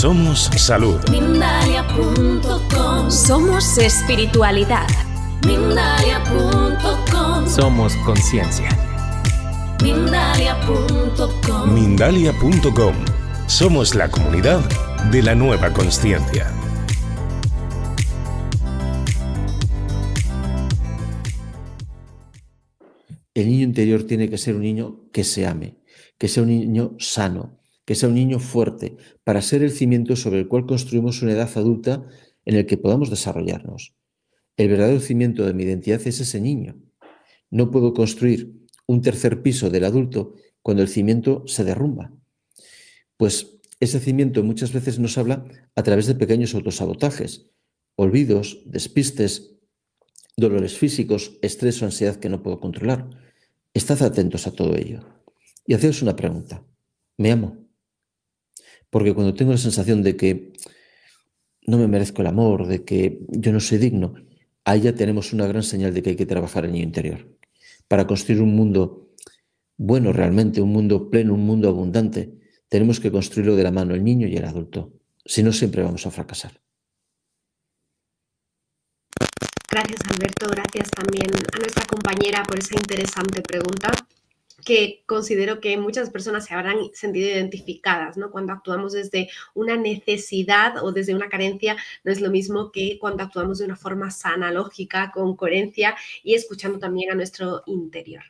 Somos salud. Mindalia.com. Somos espiritualidad. Mindalia.com. Somos conciencia. Mindalia.com. Mindalia.com. Somos la comunidad de la nueva conciencia. El niño interior tiene que ser un niño que se ame, que sea un niño sano, que sea un niño fuerte, para ser el cimiento sobre el cual construimos una edad adulta en el que podamos desarrollarnos. El verdadero cimiento de mi identidad es ese niño. No puedo construir un tercer piso del adulto cuando el cimiento se derrumba. Pues ese cimiento muchas veces nos habla a través de pequeños autosabotajes, olvidos, despistes, dolores físicos, estrés o ansiedad que no puedo controlar. Estad atentos a todo ello. Y hacedos una pregunta. ¿Me amo? Porque cuando tengo la sensación de que no me merezco el amor, de que yo no soy digno, ahí ya tenemos una gran señal de que hay que trabajar en el interior para construir un mundo bueno realmente, un mundo pleno, un mundo abundante. Tenemos que construirlo de la mano el niño y el adulto. Si no, siempre vamos a fracasar. Gracias Alberto, gracias también a nuestra compañera por esa interesante pregunta que considero que muchas personas se habrán sentido identificadas, ¿no? Cuando actuamos desde una necesidad o desde una carencia, no es lo mismo que cuando actuamos de una forma sana, lógica, con coherencia y escuchando también a nuestro interior.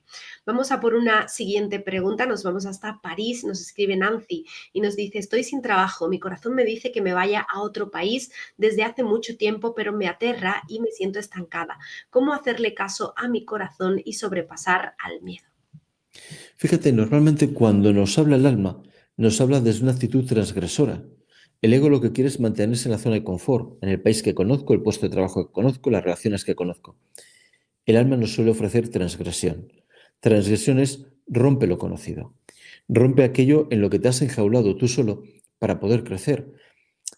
Vamos a por una siguiente pregunta, nos vamos hasta París, nos escribe Nancy y nos dice, estoy sin trabajo, mi corazón me dice que me vaya a otro país desde hace mucho tiempo, pero me aterra y me siento estancada. ¿Cómo hacerle caso a mi corazón y sobrepasar al miedo? Fíjate, normalmente cuando nos habla el alma, nos habla desde una actitud transgresora. El ego lo que quiere es mantenerse en la zona de confort, en el país que conozco, el puesto de trabajo que conozco, las relaciones que conozco. El alma nos suele ofrecer transgresión. Transgresión es rompe lo conocido. Rompe aquello en lo que te has enjaulado tú solo para poder crecer.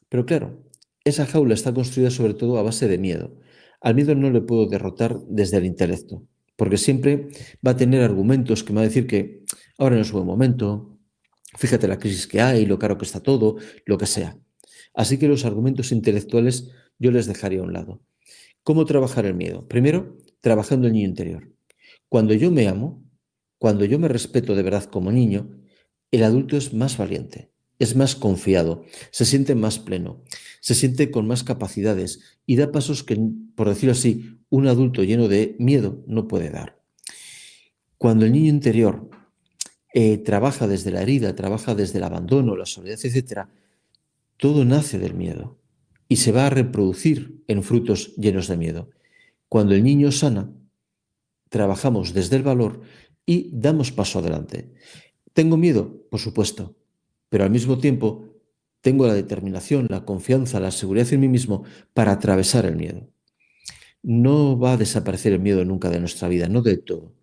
Pero claro, esa jaula está construida sobre todo a base de miedo. Al miedo no le puedo derrotar desde el intelecto porque siempre va a tener argumentos que me va a decir que ahora no es buen momento, fíjate la crisis que hay, lo caro que está todo, lo que sea. Así que los argumentos intelectuales yo les dejaría a un lado. ¿Cómo trabajar el miedo? Primero, trabajando el niño interior. Cuando yo me amo, cuando yo me respeto de verdad como niño, el adulto es más valiente, es más confiado, se siente más pleno se siente con más capacidades y da pasos que, por decirlo así, un adulto lleno de miedo no puede dar. Cuando el niño interior eh, trabaja desde la herida, trabaja desde el abandono, la soledad, etc., todo nace del miedo y se va a reproducir en frutos llenos de miedo. Cuando el niño sana, trabajamos desde el valor y damos paso adelante. Tengo miedo, por supuesto, pero al mismo tiempo tengo la determinación, la confianza, la seguridad en mí mismo para atravesar el miedo. No va a desaparecer el miedo nunca de nuestra vida, no de todo,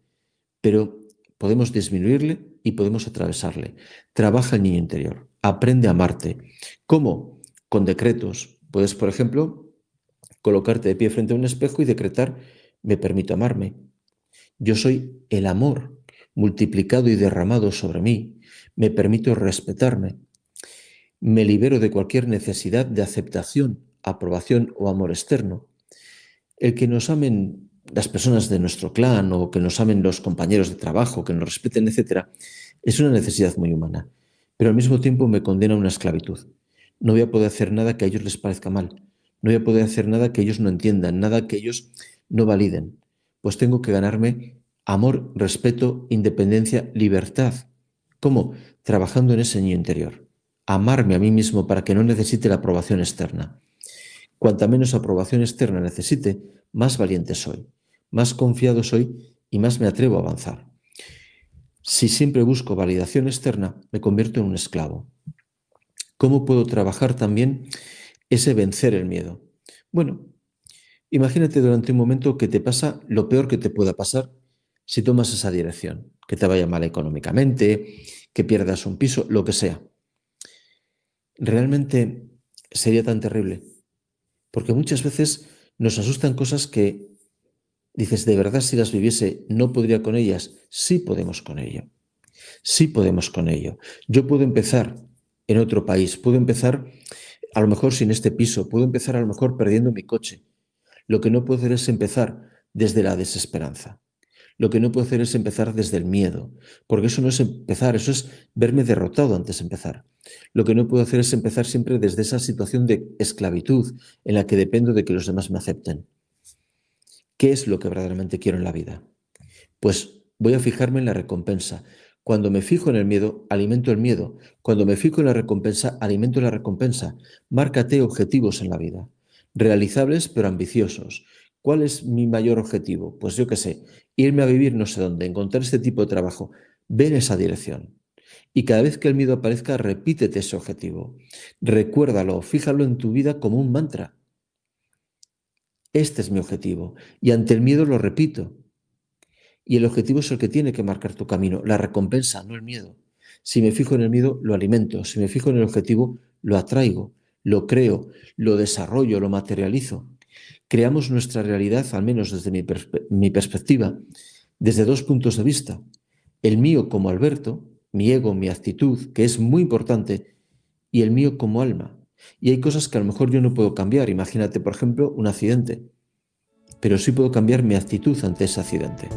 pero podemos disminuirle y podemos atravesarle. Trabaja el niño interior, aprende a amarte. ¿Cómo? Con decretos. Puedes, por ejemplo, colocarte de pie frente a un espejo y decretar, me permito amarme. Yo soy el amor multiplicado y derramado sobre mí. Me permito respetarme me libero de cualquier necesidad de aceptación, aprobación o amor externo. El que nos amen las personas de nuestro clan o que nos amen los compañeros de trabajo, que nos respeten, etcétera, es una necesidad muy humana, pero al mismo tiempo me condena a una esclavitud. No voy a poder hacer nada que a ellos les parezca mal, no voy a poder hacer nada que ellos no entiendan, nada que ellos no validen, pues tengo que ganarme amor, respeto, independencia, libertad. ¿Cómo? Trabajando en ese niño interior amarme a mí mismo para que no necesite la aprobación externa. Cuanta menos aprobación externa necesite, más valiente soy, más confiado soy y más me atrevo a avanzar. Si siempre busco validación externa, me convierto en un esclavo. ¿Cómo puedo trabajar también ese vencer el miedo? Bueno, imagínate durante un momento que te pasa lo peor que te pueda pasar si tomas esa dirección, que te vaya mal económicamente, que pierdas un piso, lo que sea realmente sería tan terrible. Porque muchas veces nos asustan cosas que dices, de verdad si las viviese no podría con ellas. Sí podemos con ello. Sí podemos con ello. Yo puedo empezar en otro país, puedo empezar a lo mejor sin este piso, puedo empezar a lo mejor perdiendo mi coche. Lo que no puedo hacer es empezar desde la desesperanza lo que no puedo hacer es empezar desde el miedo, porque eso no es empezar, eso es verme derrotado antes de empezar. Lo que no puedo hacer es empezar siempre desde esa situación de esclavitud en la que dependo de que los demás me acepten. ¿Qué es lo que verdaderamente quiero en la vida? Pues voy a fijarme en la recompensa. Cuando me fijo en el miedo, alimento el miedo. Cuando me fijo en la recompensa, alimento la recompensa. Márcate objetivos en la vida, realizables pero ambiciosos, ¿Cuál es mi mayor objetivo? Pues yo qué sé, irme a vivir no sé dónde, encontrar este tipo de trabajo, ver esa dirección. Y cada vez que el miedo aparezca, repítete ese objetivo. Recuérdalo, fíjalo en tu vida como un mantra. Este es mi objetivo. Y ante el miedo lo repito. Y el objetivo es el que tiene que marcar tu camino, la recompensa, no el miedo. Si me fijo en el miedo, lo alimento. Si me fijo en el objetivo, lo atraigo, lo creo, lo desarrollo, lo materializo. Creamos nuestra realidad, al menos desde mi, perspectiva, desde dos puntos de vista. El mío como Alberto, mi ego, mi actitud, que es muy importante, y el mío como alma. Y hay cosas que a lo mejor yo no puedo cambiar. Imagínate, por ejemplo, un accidente. Pero sí puedo cambiar mi actitud ante ese accidente.